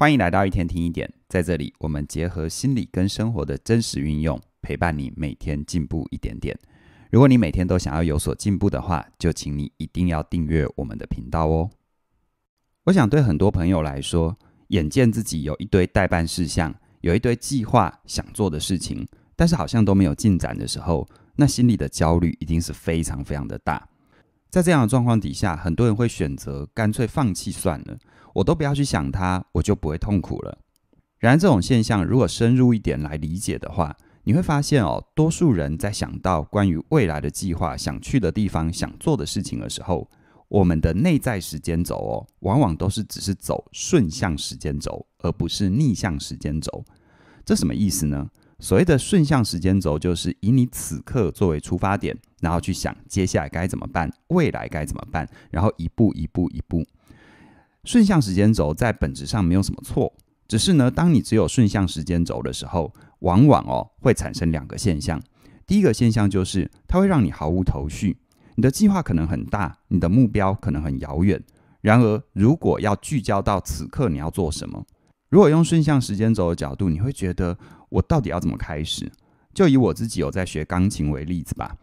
欢迎来到一天听一点，在这里我们结合心理跟生活的真实运用，陪伴你每天进步一点点。如果你每天都想要有所进步的话，就请你一定要订阅我们的频道哦。我想对很多朋友来说，眼见自己有一堆待办事项，有一堆计划想做的事情，但是好像都没有进展的时候，那心里的焦虑一定是非常非常的大。在这样的状况底下，很多人会选择干脆放弃算了。我都不要去想它，我就不会痛苦了。然而，这种现象如果深入一点来理解的话，你会发现哦，多数人在想到关于未来的计划、想去的地方、想做的事情的时候，我们的内在时间轴哦，往往都是只是走顺向时间轴，而不是逆向时间轴。这什么意思呢？所谓的顺向时间轴，就是以你此刻作为出发点，然后去想接下来该怎么办，未来该怎么办，然后一步一步一步。顺向时间轴在本质上没有什么错，只是呢，当你只有顺向时间轴的时候，往往哦会产生两个现象。第一个现象就是它会让你毫无头绪，你的计划可能很大，你的目标可能很遥远。然而，如果要聚焦到此刻你要做什么？如果用顺向时间轴的角度，你会觉得我到底要怎么开始？就以我自己有在学钢琴为例子吧。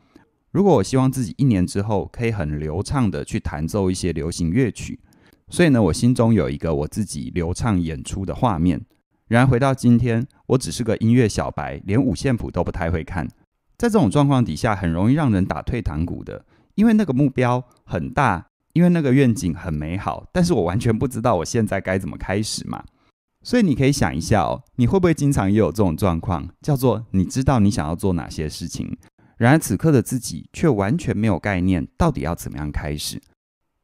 如果我希望自己一年之后可以很流畅的去弹奏一些流行乐曲，所以呢，我心中有一个我自己流畅演出的画面。然而回到今天，我只是个音乐小白，连五线谱都不太会看。在这种状况底下，很容易让人打退堂鼓的，因为那个目标很大，因为那个愿景很美好，但是我完全不知道我现在该怎么开始嘛。所以你可以想一下哦，你会不会经常也有这种状况，叫做你知道你想要做哪些事情，然而此刻的自己却完全没有概念，到底要怎么样开始？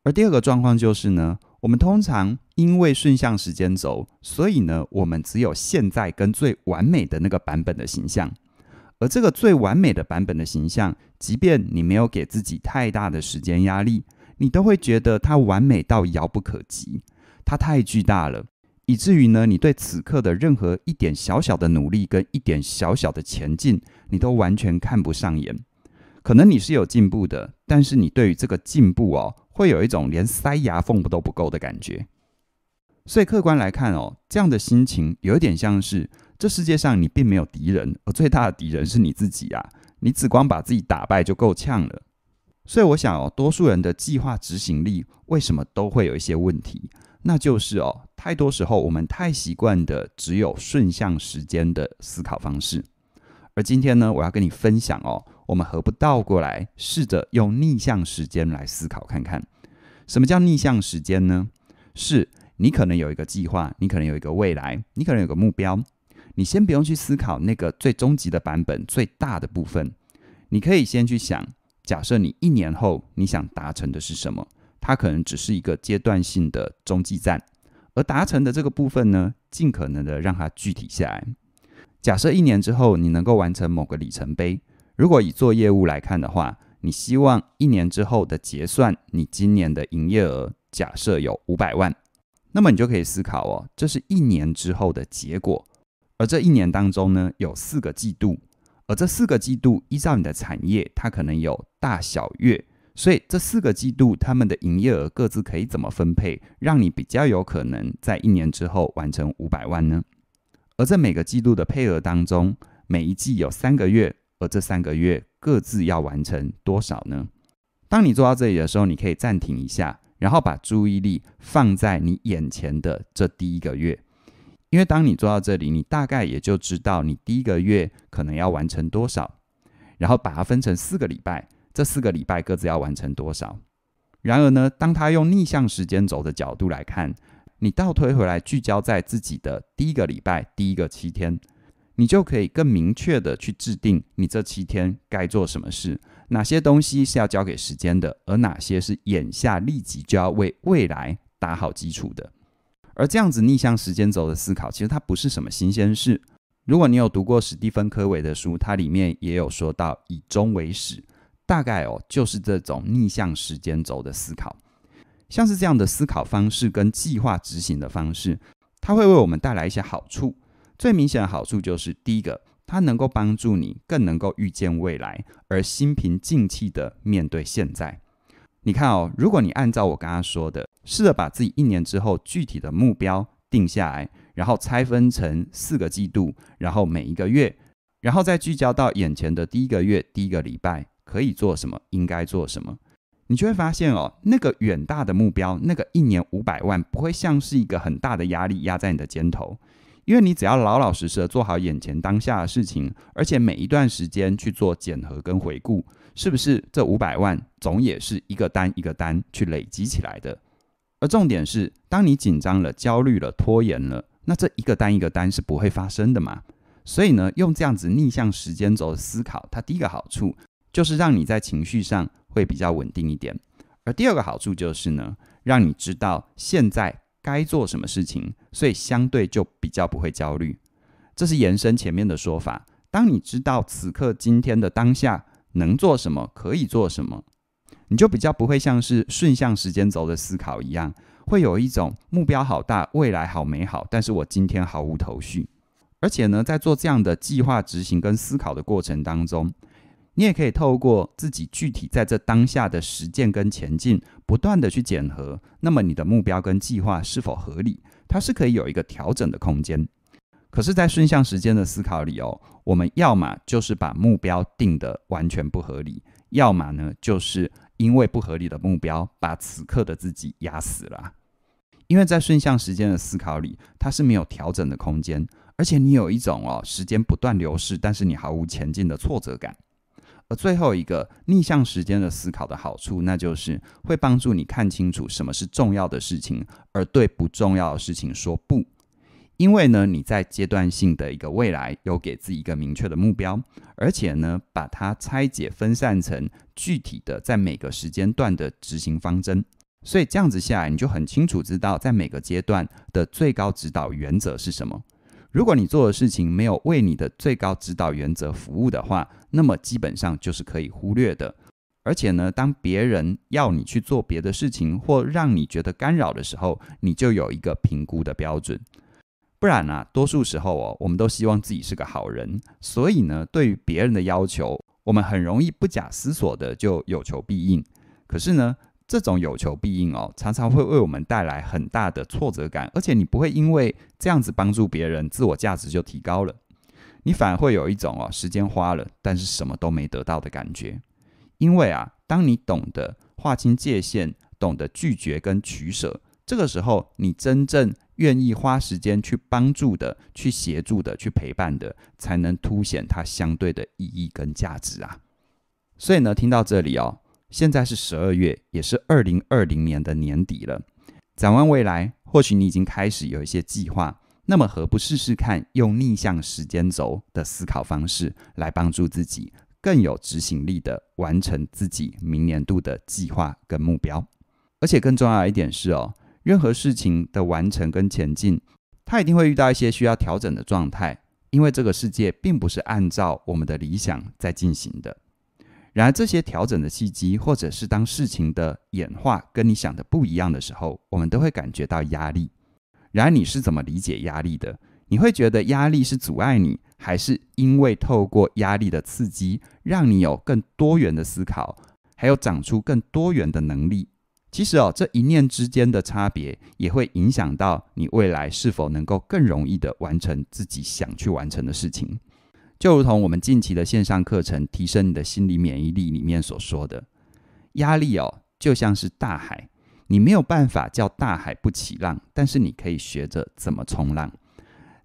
而第二个状况就是呢，我们通常因为顺向时间轴，所以呢，我们只有现在跟最完美的那个版本的形象，而这个最完美的版本的形象，即便你没有给自己太大的时间压力，你都会觉得它完美到遥不可及，它太巨大了。以至于呢，你对此刻的任何一点小小的努力跟一点小小的前进，你都完全看不上眼。可能你是有进步的，但是你对于这个进步哦，会有一种连塞牙缝都不够的感觉。所以客观来看哦，这样的心情有一点像是这世界上你并没有敌人，而最大的敌人是你自己啊！你只光把自己打败就够呛了。所以我想哦，多数人的计划执行力为什么都会有一些问题？那就是哦，太多时候我们太习惯的只有顺向时间的思考方式，而今天呢，我要跟你分享哦，我们何不倒过来，试着用逆向时间来思考看看？什么叫逆向时间呢？是你可能有一个计划，你可能有一个未来，你可能有个目标，你先不用去思考那个最终极的版本、最大的部分，你可以先去想，假设你一年后你想达成的是什么。它可能只是一个阶段性的中继站，而达成的这个部分呢，尽可能的让它具体下来。假设一年之后你能够完成某个里程碑，如果以做业务来看的话，你希望一年之后的结算，你今年的营业额假设有五百万，那么你就可以思考哦，这是一年之后的结果，而这一年当中呢，有四个季度，而这四个季度依照你的产业，它可能有大小月。所以这四个季度他们的营业额各自可以怎么分配，让你比较有可能在一年之后完成五百万呢？而在每个季度的配额当中，每一季有三个月，而这三个月各自要完成多少呢？当你做到这里的时候，你可以暂停一下，然后把注意力放在你眼前的这第一个月，因为当你做到这里，你大概也就知道你第一个月可能要完成多少，然后把它分成四个礼拜。这四个礼拜各自要完成多少？然而呢，当他用逆向时间轴的角度来看，你倒推回来，聚焦在自己的第一个礼拜、第一个七天，你就可以更明确的去制定你这七天该做什么事，哪些东西是要交给时间的，而哪些是眼下立即就要为未来打好基础的。而这样子逆向时间轴的思考，其实它不是什么新鲜事。如果你有读过史蒂芬·科维的书，它里面也有说到“以终为始”。大概哦，就是这种逆向时间轴的思考，像是这样的思考方式跟计划执行的方式，它会为我们带来一些好处。最明显的好处就是，第一个，它能够帮助你更能够预见未来，而心平静气的面对现在。你看哦，如果你按照我刚刚说的，试着把自己一年之后具体的目标定下来，然后拆分成四个季度，然后每一个月，然后再聚焦到眼前的第一个月、第一个礼拜。可以做什么？应该做什么？你就会发现哦，那个远大的目标，那个一年五百万，不会像是一个很大的压力压在你的肩头，因为你只要老老实实的做好眼前当下的事情，而且每一段时间去做检核跟回顾，是不是这五百万总也是一个单一个单去累积起来的？而重点是，当你紧张了、焦虑了、拖延了，那这一个单一个单是不会发生的嘛？所以呢，用这样子逆向时间轴思考，它第一个好处。就是让你在情绪上会比较稳定一点，而第二个好处就是呢，让你知道现在该做什么事情，所以相对就比较不会焦虑。这是延伸前面的说法。当你知道此刻今天的当下能做什么，可以做什么，你就比较不会像是顺向时间轴的思考一样，会有一种目标好大，未来好美好，但是我今天毫无头绪。而且呢，在做这样的计划、执行跟思考的过程当中。你也可以透过自己具体在这当下的实践跟前进，不断的去检核，那么你的目标跟计划是否合理？它是可以有一个调整的空间。可是，在顺向时间的思考里哦，我们要么就是把目标定的完全不合理，要么呢就是因为不合理的目标，把此刻的自己压死了。因为在顺向时间的思考里，它是没有调整的空间，而且你有一种哦，时间不断流逝，但是你毫无前进的挫折感。最后一个逆向时间的思考的好处，那就是会帮助你看清楚什么是重要的事情，而对不重要的事情说不。因为呢，你在阶段性的一个未来有给自己一个明确的目标，而且呢，把它拆解分散成具体的在每个时间段的执行方针。所以这样子下来，你就很清楚知道在每个阶段的最高指导原则是什么。如果你做的事情没有为你的最高指导原则服务的话，那么基本上就是可以忽略的。而且呢，当别人要你去做别的事情或让你觉得干扰的时候，你就有一个评估的标准。不然啊，多数时候哦，我们都希望自己是个好人，所以呢，对于别人的要求，我们很容易不假思索的就有求必应。可是呢，这种有求必应哦，常常会为我们带来很大的挫折感，而且你不会因为这样子帮助别人，自我价值就提高了，你反而会有一种哦，时间花了，但是什么都没得到的感觉。因为啊，当你懂得划清界限，懂得拒绝跟取舍，这个时候你真正愿意花时间去帮助的、去协助的、去陪伴的，才能凸显它相对的意义跟价值啊。所以呢，听到这里哦。现在是十二月，也是二零二零年的年底了。展望未来，或许你已经开始有一些计划，那么何不试试看用逆向时间轴的思考方式，来帮助自己更有执行力的完成自己明年度的计划跟目标。而且更重要一点是哦，任何事情的完成跟前进，它一定会遇到一些需要调整的状态，因为这个世界并不是按照我们的理想在进行的。然而，这些调整的契机，或者是当事情的演化跟你想的不一样的时候，我们都会感觉到压力。然而，你是怎么理解压力的？你会觉得压力是阻碍你，还是因为透过压力的刺激，让你有更多元的思考，还有长出更多元的能力？其实哦，这一念之间的差别，也会影响到你未来是否能够更容易的完成自己想去完成的事情。就如同我们近期的线上课程《提升你的心理免疫力》里面所说的，压力哦就像是大海，你没有办法叫大海不起浪，但是你可以学着怎么冲浪。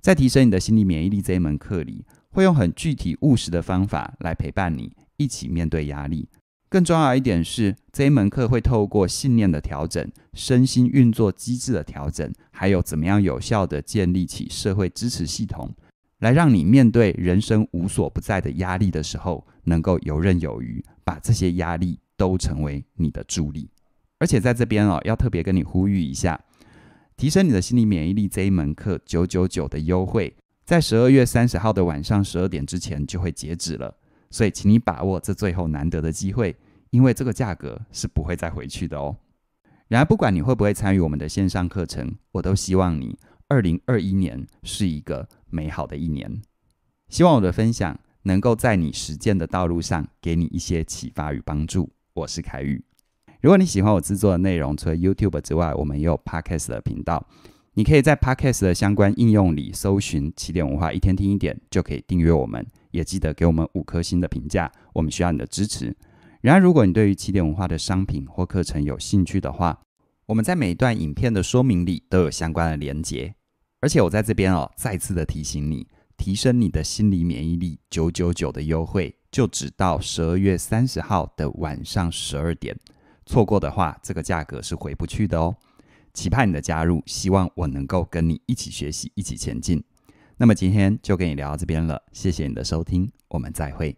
在提升你的心理免疫力这一门课里，会用很具体务实的方法来陪伴你一起面对压力。更重要一点是，这一门课会透过信念的调整、身心运作机制的调整，还有怎么样有效的建立起社会支持系统。来让你面对人生无所不在的压力的时候，能够游刃有余，把这些压力都成为你的助力。而且在这边哦，要特别跟你呼吁一下，提升你的心理免疫力这一门课九九九的优惠，在十二月三十号的晚上十二点之前就会截止了，所以请你把握这最后难得的机会，因为这个价格是不会再回去的哦。然而不管你会不会参与我们的线上课程，我都希望你。二零二一年是一个美好的一年，希望我的分享能够在你实践的道路上给你一些启发与帮助。我是凯宇，如果你喜欢我制作的内容，除了 YouTube 之外，我们也有 Podcast 的频道，你可以在 Podcast 的相关应用里搜寻“起点文化”，一天听一点就可以订阅。我们也记得给我们五颗星的评价，我们需要你的支持。然而，如果你对于起点文化的商品或课程有兴趣的话，我们在每一段影片的说明里都有相关的连接。而且我在这边哦，再次的提醒你，提升你的心理免疫力，九九九的优惠就只到十二月三十号的晚上十二点，错过的话，这个价格是回不去的哦。期盼你的加入，希望我能够跟你一起学习，一起前进。那么今天就跟你聊到这边了，谢谢你的收听，我们再会。